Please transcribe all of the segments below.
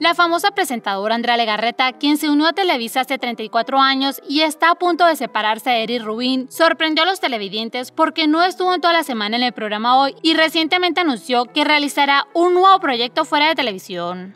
La famosa presentadora Andrea Legarreta, quien se unió a Televisa hace 34 años y está a punto de separarse de Eric Rubin, sorprendió a los televidentes porque no estuvo en toda la semana en el programa hoy y recientemente anunció que realizará un nuevo proyecto fuera de televisión.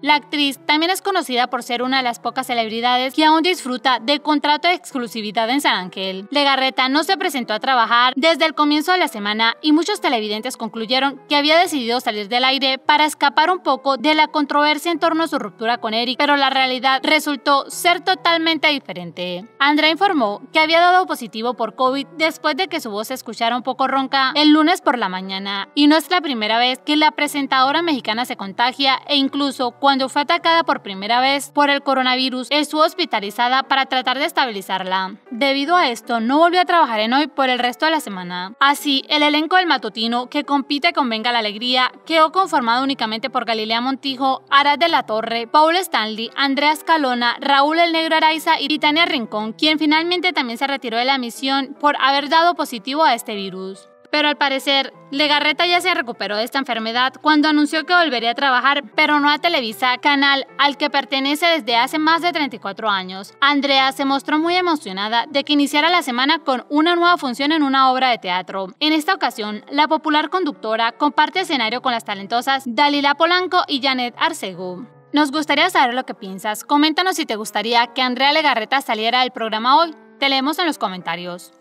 La actriz también es conocida por ser una de las pocas celebridades que aún disfruta de contrato de exclusividad en San Ángel. Legarreta no se presentó a trabajar desde el comienzo de la semana y muchos televidentes concluyeron que había decidido salir del aire para escapar un poco de la controversia en torno a su ruptura con Eric, pero la realidad resultó ser totalmente diferente. Andrea informó que había dado positivo por COVID después de que su voz se escuchara un poco ronca el lunes por la mañana y no es la primera vez que la presentadora mexicana se contagia e incluso cuando cuando fue atacada por primera vez por el coronavirus, estuvo hospitalizada para tratar de estabilizarla. Debido a esto, no volvió a trabajar en hoy por el resto de la semana. Así, el elenco del matutino, que compite con Venga la Alegría, quedó conformado únicamente por Galilea Montijo, Arad de la Torre, Paul Stanley, Andrea Escalona, Raúl el Negro Araiza y Titania Rincón, quien finalmente también se retiró de la misión por haber dado positivo a este virus. Pero al parecer, Legarreta ya se recuperó de esta enfermedad cuando anunció que volvería a trabajar, pero no a Televisa, canal al que pertenece desde hace más de 34 años. Andrea se mostró muy emocionada de que iniciara la semana con una nueva función en una obra de teatro. En esta ocasión, la popular conductora comparte escenario con las talentosas Dalila Polanco y Janet Arcegu. Nos gustaría saber lo que piensas. Coméntanos si te gustaría que Andrea Legarreta saliera del programa hoy. Te leemos en los comentarios.